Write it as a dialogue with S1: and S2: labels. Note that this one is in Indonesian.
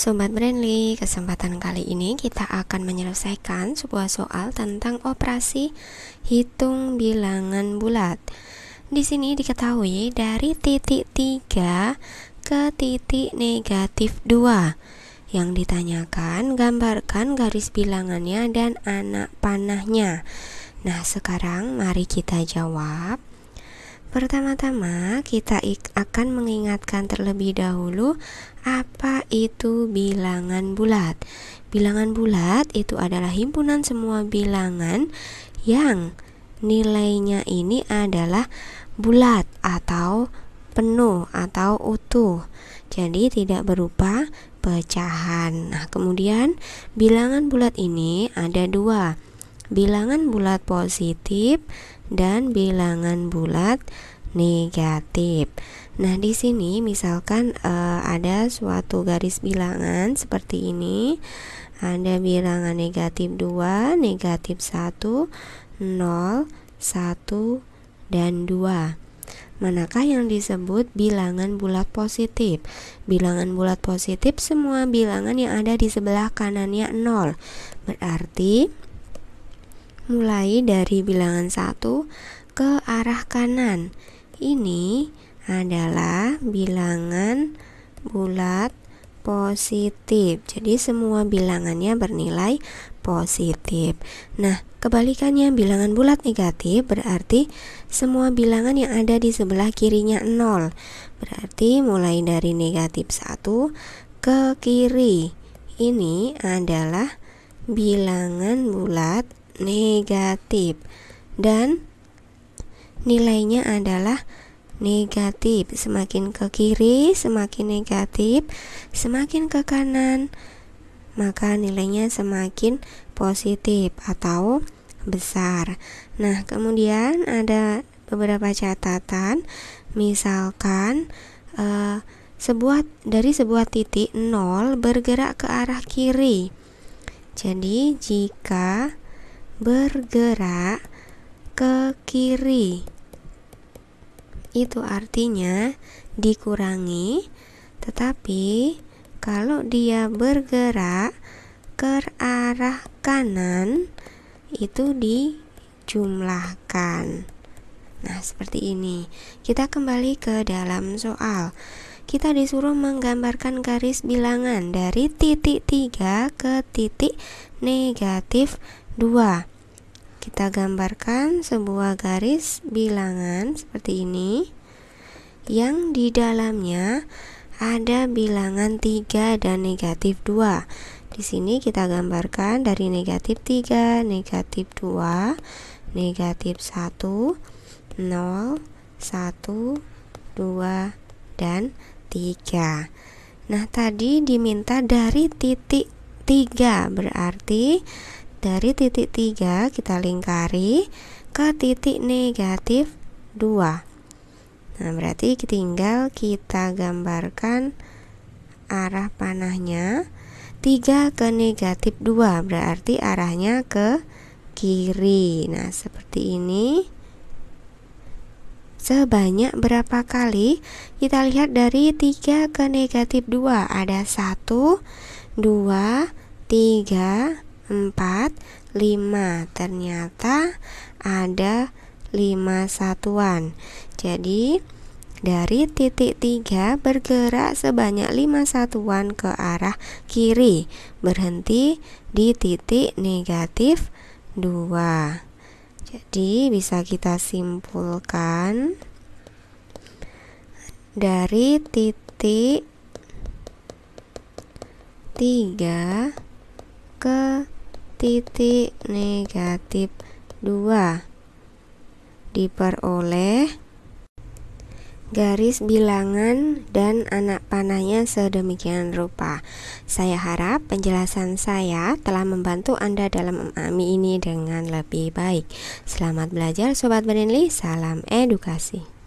S1: Sobat Brandly, kesempatan kali ini kita akan menyelesaikan sebuah soal tentang operasi hitung bilangan bulat. Di sini diketahui dari titik 3 ke titik negatif 2. Yang ditanyakan, gambarkan garis bilangannya dan anak panahnya. Nah, sekarang mari kita jawab. Pertama-tama, kita akan mengingatkan terlebih dahulu apa itu bilangan bulat. Bilangan bulat itu adalah himpunan semua bilangan yang nilainya ini adalah bulat atau penuh atau utuh. Jadi tidak berupa pecahan. Nah, kemudian bilangan bulat ini ada dua. Bilangan bulat positif dan bilangan bulat negatif. Nah, di sini misalkan e, ada suatu garis bilangan seperti ini. Ada bilangan negatif 2, negatif 1, 0, 1, dan 2 manakah yang disebut bilangan bulat positif? Bilangan bulat positif semua bilangan yang ada di sebelah kanannya 0. Berarti mulai dari bilangan 1 ke arah kanan. Ini adalah bilangan bulat positif. Jadi semua bilangannya bernilai positif. Nah, kebalikannya bilangan bulat negatif berarti semua bilangan yang ada di sebelah kirinya 0. Berarti mulai dari negatif 1 ke kiri. Ini adalah bilangan bulat negatif dan nilainya adalah negatif. Semakin ke kiri, semakin negatif, semakin ke kanan, maka nilainya semakin positif atau besar. Nah, kemudian ada beberapa catatan, misalkan eh, sebuah dari sebuah titik nol bergerak ke arah kiri. Jadi, jika bergerak ke kiri. Itu artinya dikurangi, tetapi kalau dia bergerak ke arah kanan, itu dijumlahkan. Nah, seperti ini. Kita kembali ke dalam soal. Kita disuruh menggambarkan garis bilangan dari titik 3 ke titik negatif 2 kita gambarkan sebuah garis bilangan seperti ini yang di dalamnya ada bilangan 3 dan negatif 2 di sini kita gambarkan dari negatif 3, negatif 2 negatif 1 0, 1, 2 dan 3 nah tadi diminta dari titik 3 berarti dari titik 3 kita lingkari ke titik negatif 2 nah berarti tinggal kita gambarkan arah panahnya 3 ke negatif 2 berarti arahnya ke kiri nah seperti ini sebanyak berapa kali kita lihat dari 3 ke negatif 2 ada 1 2 3 4, 5 Ternyata ada 5 satuan Jadi dari titik 3 bergerak sebanyak 5 satuan ke arah kiri Berhenti di titik negatif 2 Jadi bisa kita simpulkan Dari titik 3 ke titik negatif 2 diperoleh garis bilangan dan anak panahnya sedemikian rupa. Saya harap penjelasan saya telah membantu Anda dalam memahami ini dengan lebih baik. Selamat belajar Sobat Benenli, salam edukasi.